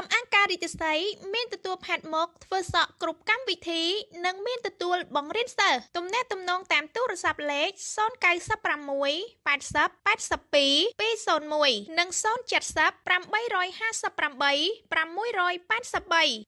សំអាងការិទ្យស័យមានទទួល ផាត់មកធ្វើសក់គ្រប់កម្មវិធី និងមានទទួលបង្រៀនសិស្សទំនាក់ទំនងតាមទូរស័ព្ទលេខ096 80 82 201និង070 858 683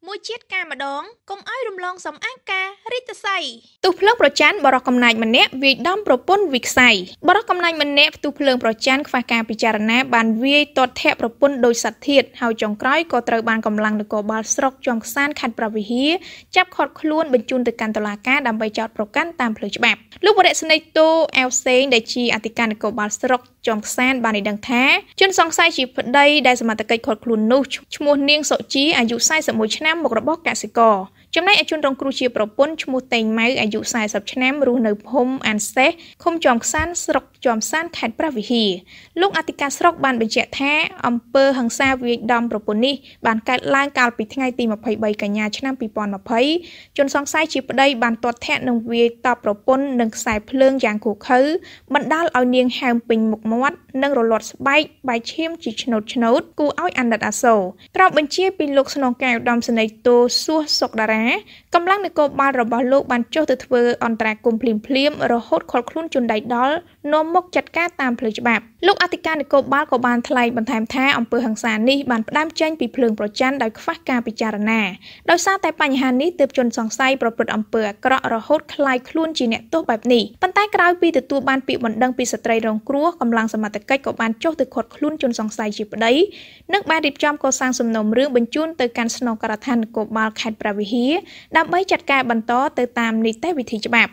មួយជាតិការម្ដងកុំឲ្យរំលងសំអាងការិទ្យស័យទុះភ្លើងប្រច័នបរោះកំណាចម្នាក់វាយដំប្រពន្ធវិខ្ស័យបរោះកំណាចម្នាក់ផ្ទុះភ្លើងប្រច័នខ្វះការពិចារណា បានវាយតតធៈប្រពន្ធដោយសັດធៀតហើយចុងក្រោយក៏ត្រូវត្រូវបានកម្លាំងនគរបាលស្រុកចំខ្សានខេត្តប្រវីហារចាប់ឃាត់ខ្លួន បញ្ជូនទៅកាន់តុលាការដើម្បីចោទប្រកាន់តាមផ្លូវច្បាប់លោកវរៈស្នេហ៍តូអែវសេងដែលជាអធិការនគរបាលស្រុកចំខ្សានបានឲ្យដឹងថាជនសង្ស័យជាប្តីដែលសមត្ថកិច្ចឃាត់ខ្លួននោះឈ្មោះនាងសុជីអាយុ41ឆ្នាំមករបស់កសិករចំណែកឯជនរងគ្រោះជាប្រពន្ធឈ្មោះតេងម៉ៅអាយុ40ឆ្នាំរស់នៅភូមិអានសេះឃុំចំខ្សានស្រុកចំខ្សានខេត្តព្រះវិហារលោកអធិការស្រុកបានបញ្ជាក់ថាអង្គើហឹងសាវាយដំប្រពន្ធនេះបានបានកើតឡើងកាលពីថ្ងៃទី23កញ្ញាឆ្នាំ2020ជនសង្ស័យជាប្តីបានទាត់ធាក់នឹងវាយតបប្រពន្ធនឹងខ្សែភ្លើងយ៉ាងឃោឃៅបណ្ដាលឲ្យនាងហែមពេញមុខមាត់ និងរលាត់ស្បែកបែកឈាមជាឆ្នូតឆ្នូតគួរឲ្យអាណិតអាសូរក្រោបបញ្ជាពីលោកស្នងការឧត្តមសេនីយ៍តូសួសសុកតារាកម្លាំងនគរបាលរបស់លោកបានចុះទៅធ្វើអន្តរាគមន៍ភ្លាមៗរហូតខលខ្លួនជនដៃដល់នាំមកចាត់ការតាមផ្លូវច្បាប់លោកអធិការនគរបាលក៏បានថ្លែងបន្ថែមថាអំពើហិង្សានេះបានផ្ដើមចេញពីភ្លើងប្រច័ណ្ឌដោយខ្វះការពិចារណា ដោយសារតែបញ្ហានេះទើបជនសង្ស័យប្រព្រឹត្តអំពើអាក្រក់រហូតក្លាយខ្លួនជាអ្នកទោសបែបនេះប៉ុន្តែក្រោយពីទទួលបានពាក្យបណ្ដឹងពីស្ត្រីរងគ្រោះកម្លាំងសមត្ថកិច្ចក៏បានចុះទៅឃាត់ខ្លួនជនសង្ស័យជាប្តីនិងបានរៀបចំកសាងសំណុំរឿងបញ្ជូនទៅកាន់ស្នងការដ្ឋាននគរបាលខេត្តព្រះវិហារដើម្បីចាត់ការបន្តទៅតាមនីតិវិធីច្បាប់